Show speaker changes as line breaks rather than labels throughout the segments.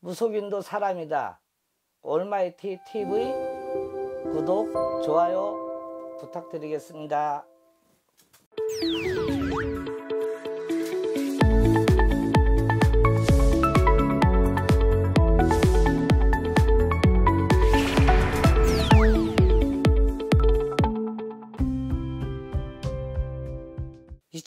무속인도 사람이다. 올마이티 TV 구독, 좋아요 부탁드리겠습니다.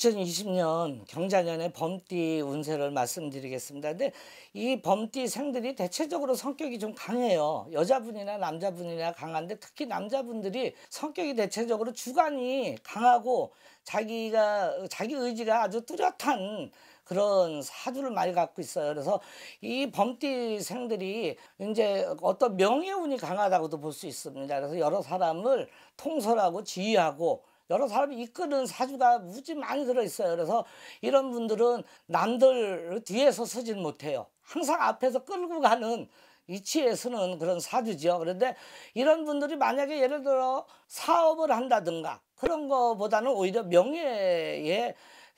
2020년 경자년의 범띠 운세를 말씀드리겠습니다. 근데 이 범띠 생들이 대체적으로 성격이 좀 강해요. 여자분이나 남자분이나 강한데 특히 남자분들이 성격이 대체적으로 주관이 강하고 자기가 자기 의지가 아주 뚜렷한 그런 사주를 많이 갖고 있어요. 그래서 이 범띠생들이 이제 어떤 명예운이 강하다고도 볼 수 있습니다. 그래서 여러 사람을 통솔하고 지휘하고 여러 사람이 이끄는 사주가 무지 많이 들어있어요. 그래서 이런 분들은 남들 뒤에서 서진 못해요. 항상 앞에서 끌고 가는 위치에서는 그런 사주죠 그런데 이런 분들이 만약에 예를 들어 사업을 한다든가 그런 거보다는 오히려 명예에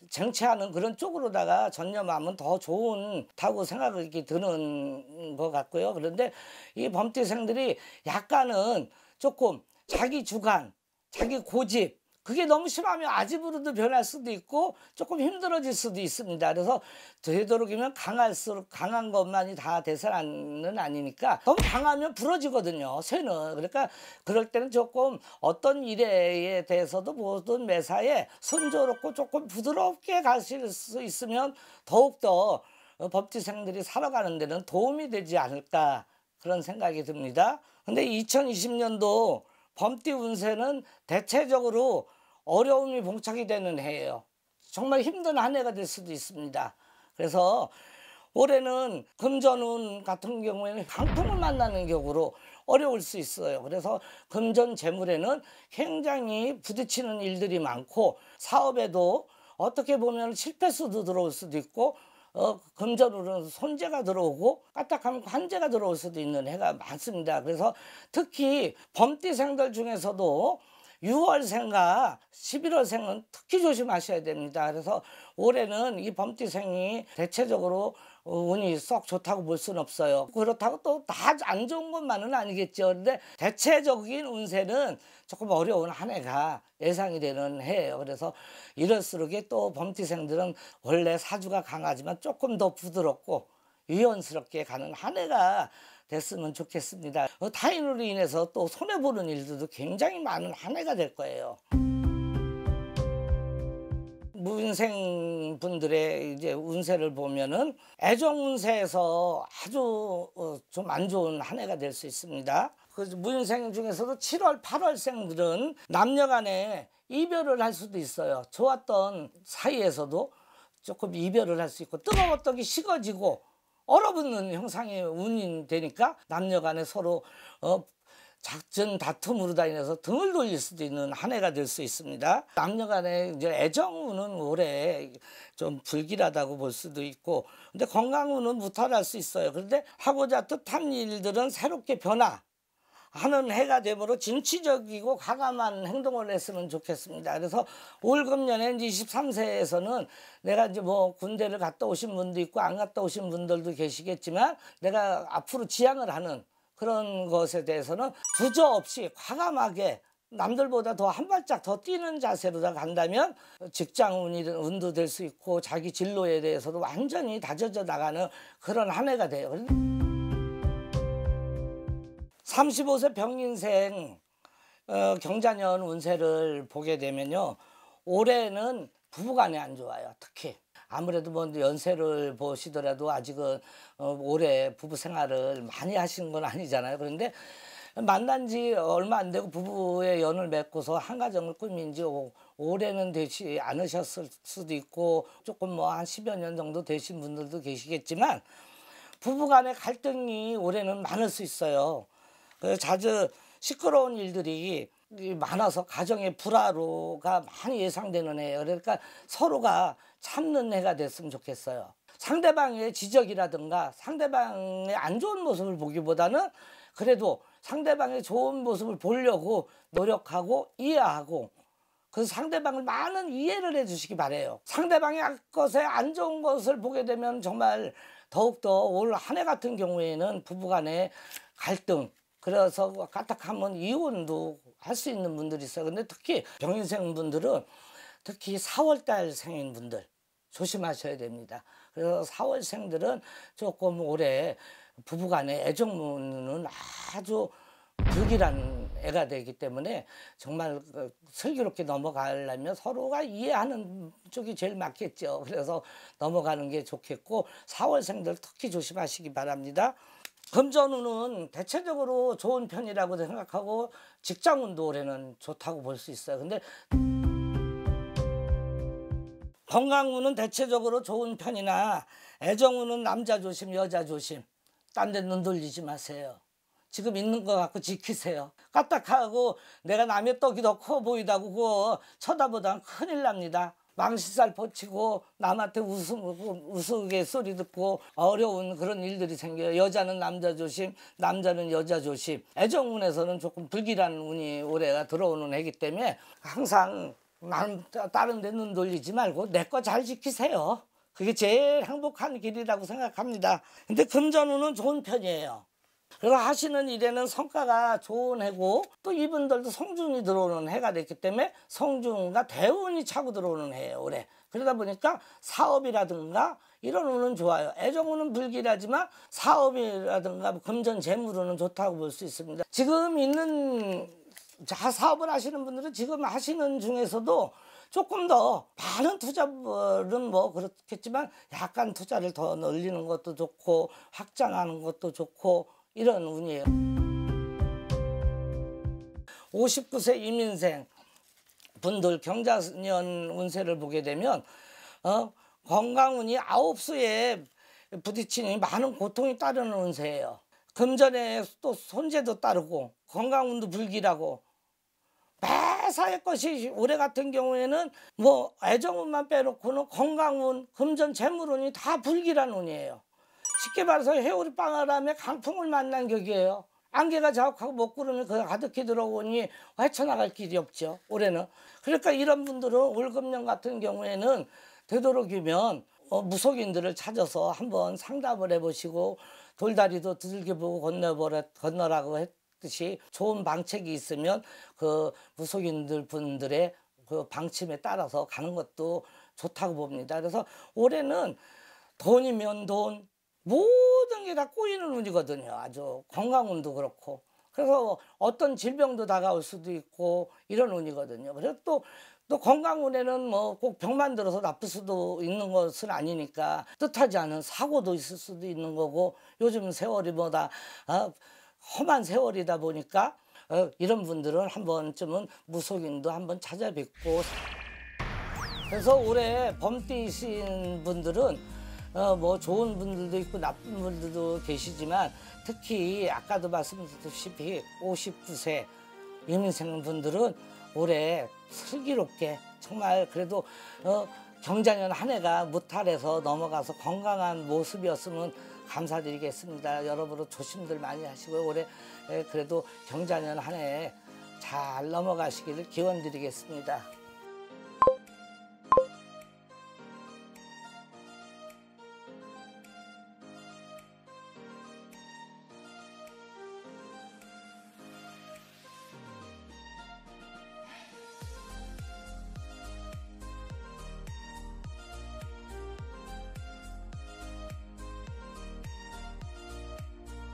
쟁취하는 그런 쪽으로다가 전념하면 더 좋은다고 생각이 드는 것 같고요. 그런데 이 범띠생들이 약간은 조금 자기 주관, 자기 고집 그게 너무 심하면 아집으로도 변할 수도 있고 조금 힘들어질 수도 있습니다. 그래서 되도록이면 강할수록 강한 것만이 다 대사는 아니니까 너무 강하면 부러지거든요. 새는 그러니까 그럴 때는 조금 어떤 일에 대해서도 모든 매사에 순조롭고 조금 부드럽게 가실 수 있으면 더욱더 법지생들이 살아가는 데는 도움이 되지 않을까 그런 생각이 듭니다. 근데 2020년도 범띠 운세는 대체적으로 어려움이 봉착이 되는 해예요. 정말 힘든 한 해가 될 수도 있습니다. 그래서 올해는 금전운 같은 경우에는 강풍을 만나는 격으로 어려울 수 있어요. 그래서 금전 재물에는 굉장히 부딪히는 일들이 많고 사업에도 어떻게 보면 실패수도 들어올 수도 있고 어, 금전으로는 손재가 들어오고 까딱하면 관재가 들어올 수도 있는 해가 많습니다. 그래서 특히 범띠생들 중에서도 6월생과 11월생은 특히 조심하셔야 됩니다. 그래서 올해는 이 범띠생이 대체적으로 어, 운이 썩 좋다고 볼 수는 없어요. 그렇다고 또 다 안 좋은 것만은 아니겠죠. 근데 대체적인 운세는 조금 어려운 한 해가 예상이 되는 해예요. 그래서 이럴수록또 범띠생들은 원래 사주가 강하지만 조금 더 부드럽고 유연스럽게 가는 한 해가 됐으면 좋겠습니다. 어, 타인으로 인해서 또 손해보는 일들도 굉장히 많은 한 해가 될 거예요. 무인생 분들의 이제 운세를 보면은 애정 운세에서 아주 어, 좀안 좋은 한 해가 될 수 있습니다. 그 무인생 중에서도 7월, 8월생들은 남녀간에 이별을 할 수도 있어요. 좋았던 사이에서도 조금 이별을 할 수 있고 뜨거웠던 게 식어지고 얼어붙는 형상의 운이 되니까 남녀 간에 서로 어, 작전 다툼으로 다니면서 등을 돌릴 수도 있는 한 해가 될 수 있습니다. 남녀 간의 애정운은 올해 좀 불길하다고 볼 수도 있고 근데 건강운은 무탈할 수 있어요. 그런데 하고자 뜻한 일들은 새롭게 변화 하는 해가 되므로 진취적이고 과감한 행동을 했으면 좋겠습니다. 그래서 올 금년에 이제 23세에서는 내가 이제 뭐 군대를 갔다 오신 분도 있고 안 갔다 오신 분들도 계시겠지만 내가 앞으로 지향을 하는 그런 것에 대해서는 부조없이 과감하게 남들보다 더 한 발짝 더 뛰는 자세로 간다면 직장 운도 될 수 있고 자기 진로에 대해서도 완전히 다져져 나가는 그런 한 해가 돼요. 35세 병인생 어, 경자년 운세를 보게 되면요. 올해는 부부간에 안 좋아요. 특히 아무래도 뭐 연세를 보시더라도 아직은 어, 올해 부부 생활을 많이 하신 건 아니잖아요. 그런데 만난 지 얼마 안 되고 부부의 연을 맺고서 한 가정을 꾸민 지오해는 되지 않으셨을 수도 있고 조금 뭐한 십여년 정도 되신 분들도 계시겠지만 부부간의 갈등이 올해는 많을 수 있어요. 그래서 자주 시끄러운 일들이 많아서 가정의 불화로가 많이 예상되는 해요 그러니까 서로가 참는 해가 됐으면 좋겠어요. 상대방의 지적이라든가 상대방의 안 좋은 모습을 보기보다는 그래도 상대방의 좋은 모습을 보려고 노력하고 이해하고 그 상대방을 많은 이해를 해주시기 바래요. 상대방의 것에 안 좋은 것을 보게 되면 정말 더욱더 올 한 해 같은 경우에는 부부간의 갈등 그래서 까딱하면 뭐 이혼도 할 수 있는 분들이 있어요. 근데 특히 병인생 분들은 특히 4월달 생인 분들 조심하셔야 됩니다. 그래서 4월생들은 조금 올해 부부간의 애정문은 아주 불길한 애가 되기 때문에 정말 그 슬기롭게 넘어가려면 서로가 이해하는 쪽이 제일 맞겠죠. 그래서 넘어가는 게 좋겠고 4월생들 특히 조심하시기 바랍니다. 금전운은 대체적으로 좋은 편이라고 생각하고 직장운도 올해는 좋다고 볼 수 있어요. 근데 건강운은 대체적으로 좋은 편이나 애정운은 남자 조심, 여자 조심. 딴 데 눈 돌리지 마세요. 지금 있는 거 갖고 지키세요. 까딱하고 내가 남의 떡이 더 커 보이다고 그거 쳐다보다 큰일 납니다. 망신살 퍼치고 남한테 웃음, 웃스개 소리 듣고 어려운 그런 일들이 생겨요. 여자는 남자 조심, 남자는 여자 조심. 애정운에서는 조금 불길한 운이 올해가 들어오는 해기 때문에 항상 남, 다른 데 눈 돌리지 말고 내 거 잘 지키세요. 그게 제일 행복한 길이라고 생각합니다. 근데 금전운은 좋은 편이에요. 그래서 하시는 일에는 성과가 좋은 해고 또 이분들도 성중이 들어오는 해가 됐기 때문에 성중과 대운이 차고 들어오는 해예요 올해 그러다 보니까 사업이라든가 이런 운은 좋아요 애정운은 불길하지만 사업이라든가 뭐 금전 재물운은 좋다고 볼 수 있습니다 지금 있는 자 사업을 하시는 분들은 지금 하시는 중에서도 조금 더 많은 투자는 뭐 그렇겠지만 약간 투자를 더 늘리는 것도 좋고 확장하는 것도 좋고 이런 운이에요. 59세 이민생 분들 경자년 운세를 보게 되면 어, 건강운이 아홉 수에 부딪히니 많은 고통이 따르는 운세예요. 금전에 또 손재도 따르고 건강운도 불길하고 매사의 것이 올해 같은 경우에는 뭐 애정운만 빼놓고는 건강운, 금전, 재물운이 다 불길한 운이에요. 쉽게 말해서 해오리 빵아람의 강풍을 만난 격이에요. 안개가 자욱하고 먹구름이 그냥 가득히 들어오니 헤쳐나갈 길이 없죠. 올해는. 그러니까 이런 분들은 월급령 같은 경우에는 되도록이면 어, 무속인들을 찾아서 한번 상담을 해보시고 돌다리도 두들겨 보고 건너보라, 건너라고 했듯이 좋은 방책이 있으면 그 무속인들 분들의 그 방침에 따라서 가는 것도 좋다고 봅니다. 그래서 올해는 돈이면 돈, 모든 게 다 꼬이는 운이거든요. 아주 건강운도 그렇고. 그래서 어떤 질병도 다가올 수도 있고 이런 운이거든요. 그래서 또, 또 건강운에는 뭐 꼭 병만 들어서 나쁠 수도 있는 것은 아니니까 뜻하지 않은 사고도 있을 수도 있는 거고 요즘 세월이 뭐다 아, 어, 험한 세월이다 보니까 어, 이런 분들은 한 번쯤은 무속인도 한번 찾아뵙고 그래서 올해 범띠신 분들은 어, 뭐 좋은 분들도 있고 나쁜 분들도 계시지만 특히 아까도 말씀드렸다시피 59세 유민생 분들은 올해 슬기롭게 정말 그래도 어, 경자년 한 해가 무탈해서 넘어가서 건강한 모습이었으면 감사드리겠습니다. 여러분도 조심들 많이 하시고요. 올해 그래도 경자년 한 해 잘 넘어가시기를 기원 드리겠습니다.